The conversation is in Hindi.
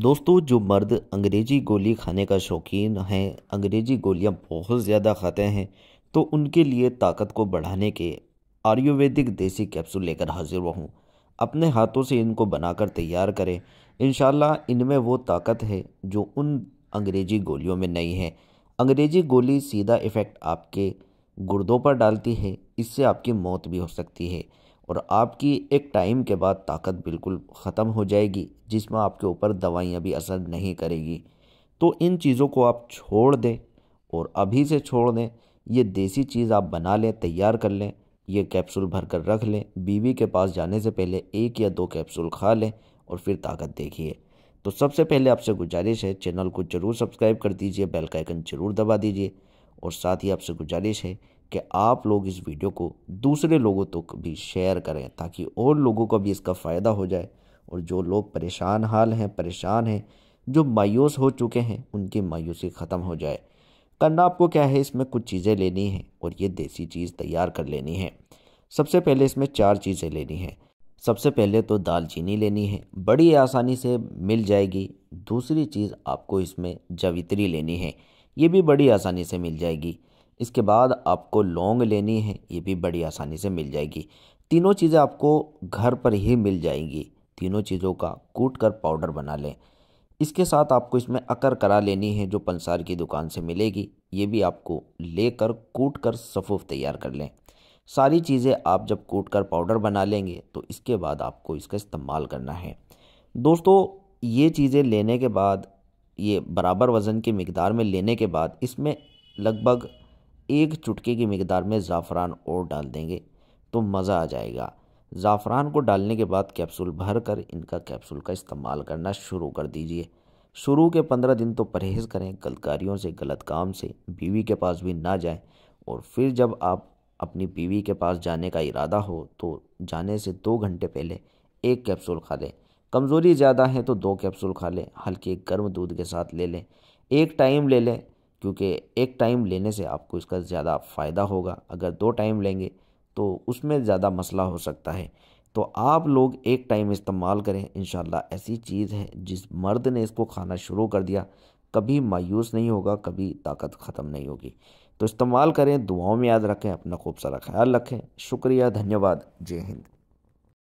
दोस्तों जो मर्द अंग्रेजी गोली खाने का शौकीन हैं अंग्रेजी गोलियां बहुत ज़्यादा खाते हैं तो उनके लिए ताकत को बढ़ाने के आयुर्वेदिक देसी कैप्सूल लेकर हाजिर हुआ हूँ अपने हाथों से इनको बनाकर तैयार करें इन इनमें वो ताकत है जो उन अंग्रेजी गोलियों में नहीं है अंग्रेजी गोली सीधा इफ़ेक्ट आपके गुर्दों पर डालती है इससे आपकी मौत भी हो सकती है और आपकी एक टाइम के बाद ताकत बिल्कुल ख़त्म हो जाएगी जिसमें आपके ऊपर दवाइयाँ भी असर नहीं करेगी तो इन चीज़ों को आप छोड़ दें और अभी से छोड़ दें ये देसी चीज़ आप बना लें तैयार कर लें ये कैप्सूल भर कर रख लें बीवी के पास जाने से पहले एक या दो कैप्सूल खा लें और फिर ताकत देखिए तो सबसे पहले आपसे गुजारिश है चैनल को ज़रूर सब्सक्राइब कर दीजिए बेल का आइकन ज़रूर दबा दीजिए और साथ ही आपसे गुजारिश है कि आप लोग इस वीडियो को दूसरे लोगों तक तो भी शेयर करें ताकि और लोगों को भी इसका फ़ायदा हो जाए और जो लोग परेशान हाल हैं परेशान हैं जो मायूस हो चुके हैं उनकी मायूसी ख़त्म हो जाए करना आपको क्या है इसमें कुछ चीज़ें लेनी हैं और ये देसी चीज़ तैयार कर लेनी है सबसे पहले इसमें चार चीज़ें लेनी हैं सबसे पहले तो दालचीनी लेनी है बड़ी आसानी से मिल जाएगी दूसरी चीज़ आपको इसमें जवित्री लेनी है ये भी बड़ी आसानी से मिल जाएगी इसके बाद आपको लौंग लेनी है ये भी बड़ी आसानी से मिल जाएगी तीनों चीज़ें आपको घर पर ही मिल जाएंगी तीनों चीज़ों का कूट कर पाउडर बना लें इसके साथ आपको इसमें अकर करा लेनी है जो पंसार की दुकान से मिलेगी ये भी आपको लेकर कूट कर सफ़ूफ तैयार कर लें सारी चीज़ें आप जब कूट कर पाउडर बना लेंगे तो इसके बाद आपको इसका इस्तेमाल करना है दोस्तों ये चीज़ें लेने के बाद ये बराबर वज़न की मकदार में लेने के बाद इसमें लगभग एक चुटके की मकदार में ज़ाफ़रान और डाल देंगे तो मज़ा आ जाएगा ज़ाफ़रान को डालने के बाद कैप्सूल भर कर इनका कैप्सूल का इस्तेमाल करना शुरू कर दीजिए शुरू के पंद्रह दिन तो परहेज़ करें गलतकारियों से गलत काम से बीवी के पास भी ना जाएं और फिर जब आप अपनी बीवी के पास जाने का इरादा हो तो जाने से दो घंटे पहले एक कैप्सूल खा लें कमज़ोरी ज़्यादा है तो दो कैप्सूल खा लें हल्के गर्म दूध के साथ ले लें एक टाइम ले लें क्योंकि एक टाइम लेने से आपको इसका ज़्यादा फ़ायदा होगा अगर दो टाइम लेंगे तो उसमें ज़्यादा मसला हो सकता है तो आप लोग एक टाइम इस्तेमाल करें इन ऐसी चीज़ है जिस मर्द ने इसको खाना शुरू कर दिया कभी मायूस नहीं होगा कभी ताकत ख़त्म नहीं होगी तो इस्तेमाल करें दुआओं में याद रखें अपना खूब सारा ख्याल रखें शुक्रिया धन्यवाद जय हिंद